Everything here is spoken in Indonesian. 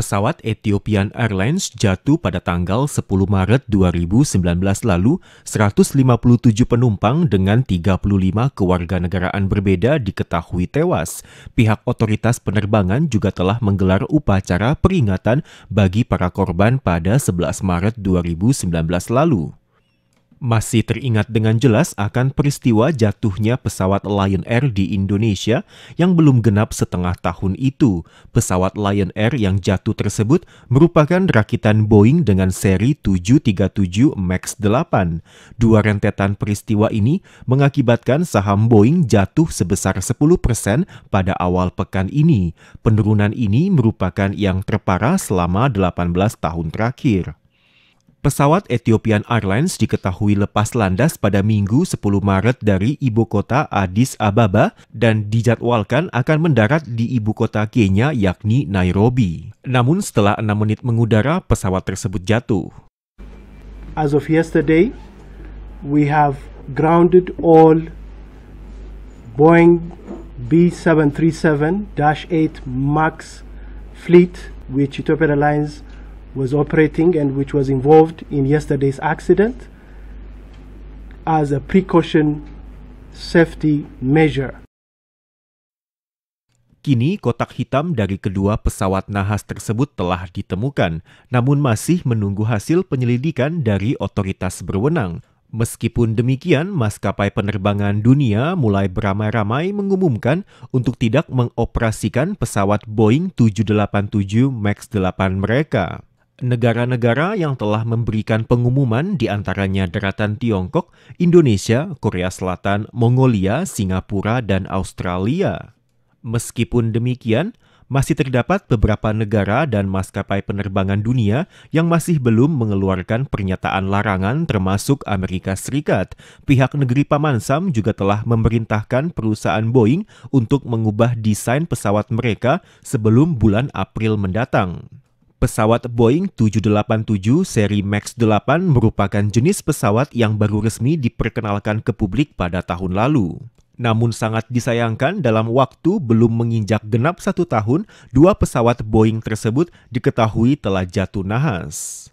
pesawat Ethiopian Airlines jatuh pada tanggal 10 Maret 2019 lalu 157 penumpang dengan 35 kewarganegaraan berbeda diketahui tewas. Pihak otoritas penerbangan juga telah menggelar upacara peringatan bagi para korban pada 11 Maret 2019 lalu masih teringat dengan jelas akan peristiwa jatuhnya pesawat Lion Air di Indonesia yang belum genap setengah tahun itu. Pesawat Lion Air yang jatuh tersebut merupakan rakitan Boeing dengan seri 737 MAX 8. Dua rentetan peristiwa ini mengakibatkan saham Boeing jatuh sebesar 10% pada awal pekan ini. Penurunan ini merupakan yang terparah selama 18 tahun terakhir. Pesawat Ethiopian Airlines diketahui lepas landas pada Minggu 10 Maret dari ibu kota Addis Ababa dan dijadwalkan akan mendarat di ibu kota Kenya yakni Nairobi. Namun setelah 6 menit mengudara, pesawat tersebut jatuh. As of yesterday, we have grounded all Boeing B737-8 MAX fleet which Ethiopian Airlines was operating and which was involved in yesterday's accident as a precaution safety measure. Kini kotak hitam dari kedua pesawat nahas tersebut telah ditemukan, namun masih menunggu hasil penyelidikan dari otoritas berwenang. Meskipun demikian, maskapai penerbangan dunia mulai beramai-ramai mengumumkan untuk tidak mengoperasikan pesawat Boeing 787 MAX 8 mereka. Negara-negara yang telah memberikan pengumuman di antaranya daratan Tiongkok, Indonesia, Korea Selatan, Mongolia, Singapura, dan Australia. Meskipun demikian, masih terdapat beberapa negara dan maskapai penerbangan dunia yang masih belum mengeluarkan pernyataan larangan termasuk Amerika Serikat. Pihak negeri Paman Sam juga telah memerintahkan perusahaan Boeing untuk mengubah desain pesawat mereka sebelum bulan April mendatang. Pesawat Boeing 787 seri MAX 8 merupakan jenis pesawat yang baru resmi diperkenalkan ke publik pada tahun lalu. Namun sangat disayangkan dalam waktu belum menginjak genap satu tahun, dua pesawat Boeing tersebut diketahui telah jatuh nahas.